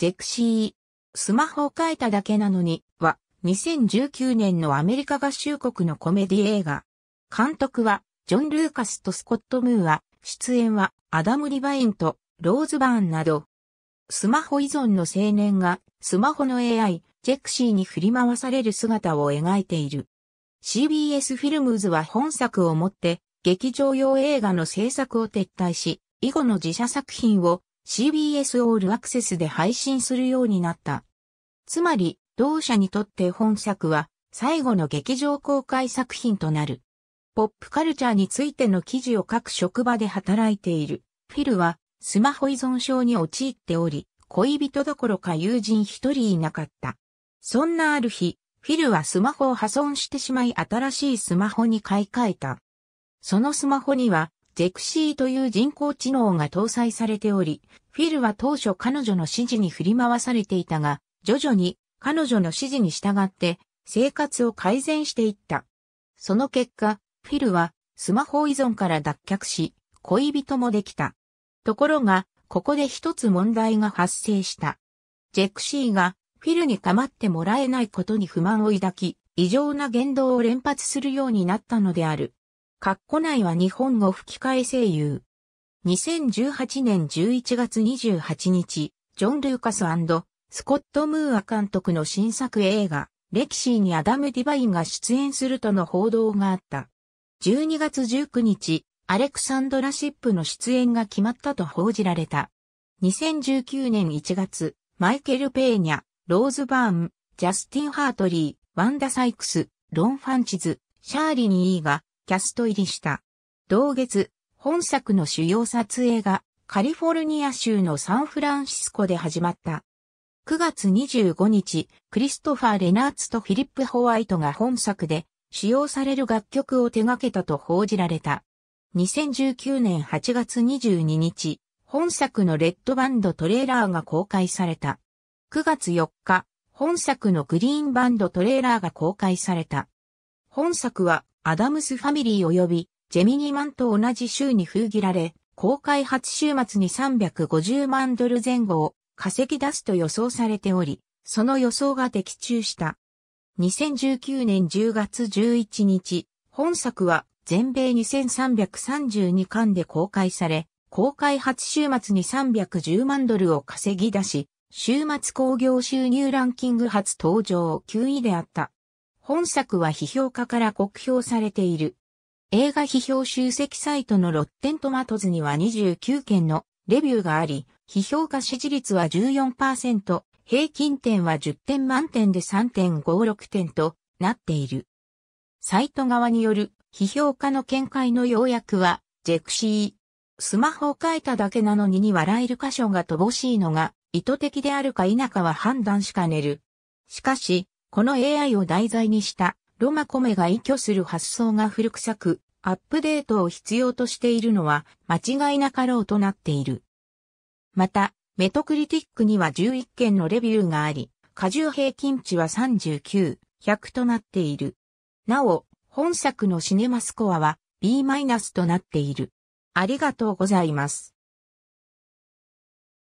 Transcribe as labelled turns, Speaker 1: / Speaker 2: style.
Speaker 1: ジェクシー。スマホを変えただけなのに、は、2019年のアメリカ合衆国のコメディ映画。監督は、ジョン・ルーカスとスコット・ムーア、出演は、アダム・リバインと、ローズ・バーンなど。スマホ依存の青年が、スマホの AI、ジェクシーに振り回される姿を描いている。CBS フィルムズは本作をもって、劇場用映画の制作を撤退し、以後の自社作品を CBS オールアクセスで配信するようになった。つまり、同社にとって本作は最後の劇場公開作品となる。ポップカルチャーについての記事を書く職場で働いている。フィルはスマホ依存症に陥っており、恋人どころか友人一人いなかった。そんなある日、フィルはスマホを破損してしまい新しいスマホに買い替えた。そのスマホにはゼクシーという人工知能が搭載されており、フィルは当初彼女の指示に振り回されていたが、徐々に彼女の指示に従って生活を改善していった。その結果、フィルはスマホ依存から脱却し、恋人もできた。ところが、ここで一つ問題が発生した。ジェクシーがフィルに構ってもらえないことに不満を抱き、異常な言動を連発するようになったのである。カッコ内は日本語吹き替え声優。2018年11月28日、ジョン・ルーカススコット・ムーア監督の新作映画、レキシーにアダム・ディバインが出演するとの報道があった。12月19日、アレクサンドラ・シップの出演が決まったと報じられた。2019年1月、マイケル・ペーニャ、ローズ・バーン、ジャスティン・ハートリー、ワンダ・サイクス、ロン・ファンチズ、シャーリニーがキャスト入りした。同月、本作の主要撮影がカリフォルニア州のサンフランシスコで始まった。9月25日、クリストファー・レナーツとフィリップ・ホワイトが本作で使用される楽曲を手掛けたと報じられた。2019年8月22日、本作のレッドバンドトレーラーが公開された。9月4日、本作のグリーンバンドトレーラーが公開された。本作はアダムスファミリー及びジェミニマンと同じ週に封切られ、公開初週末に350万ドル前後を稼ぎ出すと予想されており、その予想が的中した。2019年10月11日、本作は全米2332巻で公開され、公開初週末に310万ドルを稼ぎ出し、週末興行収入ランキング初登場9位であった。本作は批評家から酷評されている。映画批評集積サイトのロッテントマトズには29件のレビューがあり、批評家支持率は14%、平均点は10点満点で3.56点となっている。サイト側による批評家の見解の要約は、ジェクシー。スマホを書いただけなのにに笑える箇所が乏しいのが意図的であるか否かは判断しかねる。しかし、この AI を題材にしたロマコメが依拠する発想が古臭く、アップデートを必要としているのは間違いなかろうとなっている。また、メトクリティックには11件のレビューがあり、過重平均値は39、100となっている。なお、本作のシネマスコアは B- となっている。ありがとうございます。